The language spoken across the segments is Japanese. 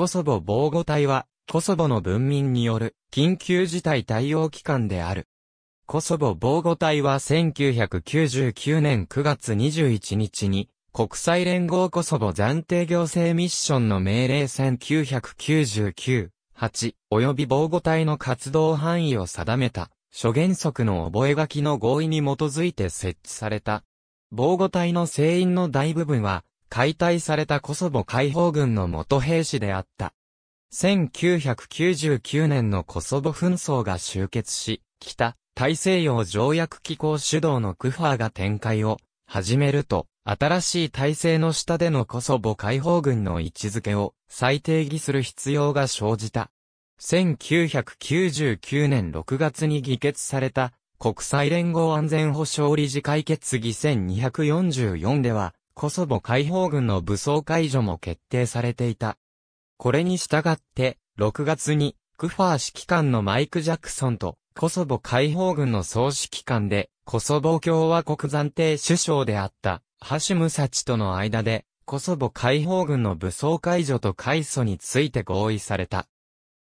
コソボ防護隊は、コソボの文民による緊急事態対応機関である。コソボ防護隊は1999年9月21日に、国際連合コソボ暫定行政ミッションの命令1999-8及び防護隊の活動範囲を定めた諸原則の覚書の合意に基づいて設置された。防護隊の船員の大部分は解体されたコソボ解放軍の元兵士であった。1999年のコソボ紛争が終結し、北、大西洋条約機構主導のクファーが展開を始めると、新しい体制の下でのコソボ解放軍の位置づけを再定義する必要が生じた。1999年6月に議決された国際連合安全保障理事会決議1244では、コソボ解放軍の武装解除も決定されていた。これに従って、6月に、クファー指揮官のマイク・ジャクソンと、コソボ解放軍の総指揮官で、コソボ共和国暫定首相であった、ハシムサチとの間で、コソボ解放軍の武装解除と解組について合意された。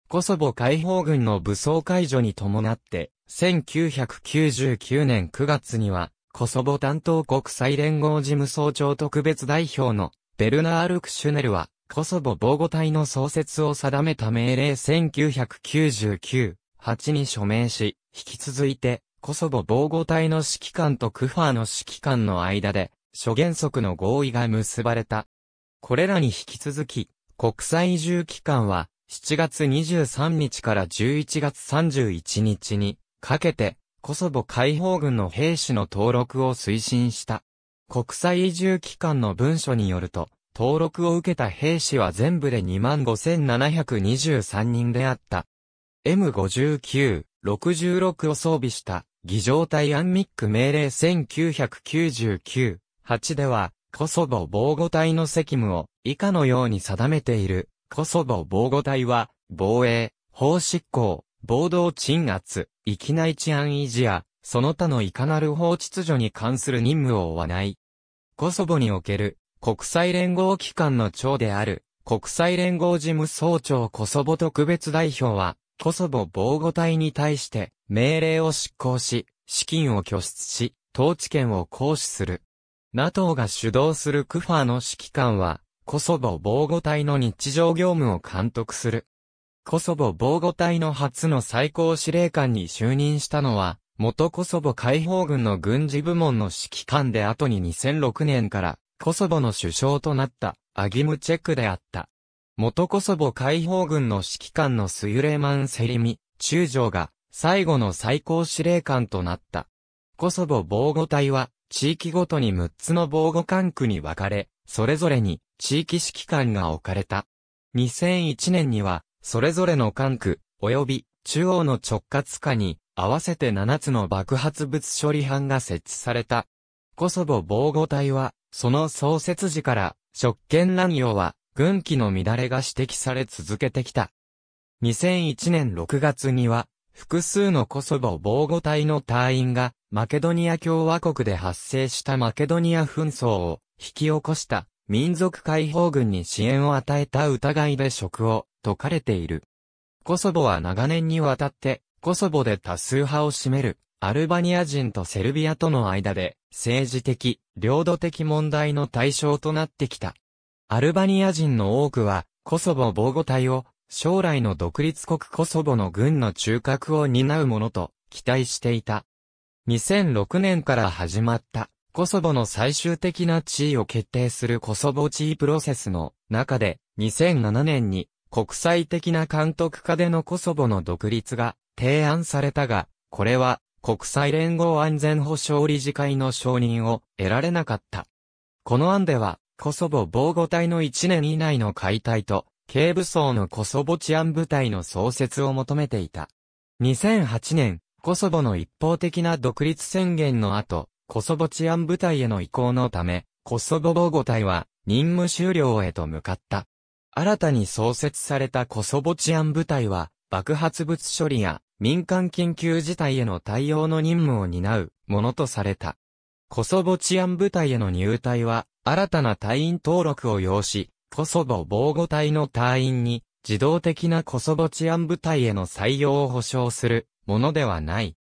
コソボ解放軍の武装解除に伴って、1999年9月には、コソボ担当国際連合事務総長特別代表のベルナール・クシュネルは、コソボ防護隊の創設を定めた命令1999-8に署名し、引き続いて、コソボ防護隊の指揮官とクファーの指揮官の間で、諸原則の合意が結ばれた。これらに引き続き、国際移住期間は、7月23日から11月31日にかけて、コソボ解放軍の兵士の登録を推進した。国際移住機関の文書によると、登録を受けた兵士は全部で25,723人であった。M59、66を装備した、儀状態アンミック命令1999、8では、コソボ防護隊の責務を以下のように定めている。コソボ防護隊は、防衛、法執行、暴動鎮圧、域内治安維持や、その他のいかなる法秩序に関する任務を負わない。コソボにおける、国際連合機関の長である、国際連合事務総長コソボ特別代表は、コソボ防護隊に対して、命令を執行し、資金を拠出し、統治権を行使する。NATO が主導するクファの指揮官は、コソボ防護隊の日常業務を監督する。コソボ防護隊の初の最高司令官に就任したのは、元コソボ解放軍の軍事部門の指揮官で後に2006年からコソボの首相となったアギムチェックであった。元コソボ解放軍の指揮官のスユレマン・セリミ、中将が最後の最高司令官となった。コソボ防護隊は地域ごとに6つの防護管区に分かれ、それぞれに地域指揮官が置かれた。2001年にはそれぞれの管区、及び中央の直轄下に、合わせて7つの爆発物処理班が設置された。コソボ防護隊は、その創設時から、職権乱用は、軍機の乱れが指摘され続けてきた。2001年6月には、複数のコソボ防護隊の隊員が、マケドニア共和国で発生したマケドニア紛争を引き起こした民族解放軍に支援を与えた疑いで職を解かれている。コソボは長年にわたって、コソボで多数派を占める、アルバニア人とセルビアとの間で、政治的、領土的問題の対象となってきた。アルバニア人の多くは、コソボ防護隊を、将来の独立国コソボの軍の中核を担うものと、期待していた。2006年から始まった、コソボの最終的な地位を決定するコソボ地位プロセスの中で、2007年に国際的な監督下でのコソボの独立が提案されたが、これは国際連合安全保障理事会の承認を得られなかった。この案では、コソボ防護隊の1年以内の解体と、軽武装のコソボ治安部隊の創設を求めていた。2008年、コソボの一方的な独立宣言の後、コソボ治安部隊への移行のため、コソボ防護隊は任務終了へと向かった。新たに創設されたコソボ治安部隊は、爆発物処理や民間緊急事態への対応の任務を担うものとされた。コソボ治安部隊への入隊は、新たな隊員登録を要し、コソボ防護隊の隊員に自動的なコソボ治安部隊への採用を保障するものではない。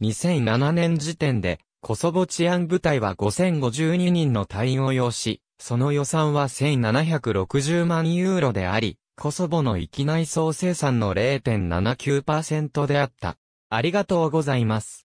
2007年時点でコソボ治安部隊は5052人の隊員を要し、その予算は1760万ユーロであり、コソボの域内総生産の0.79%であった。ありがとうございます。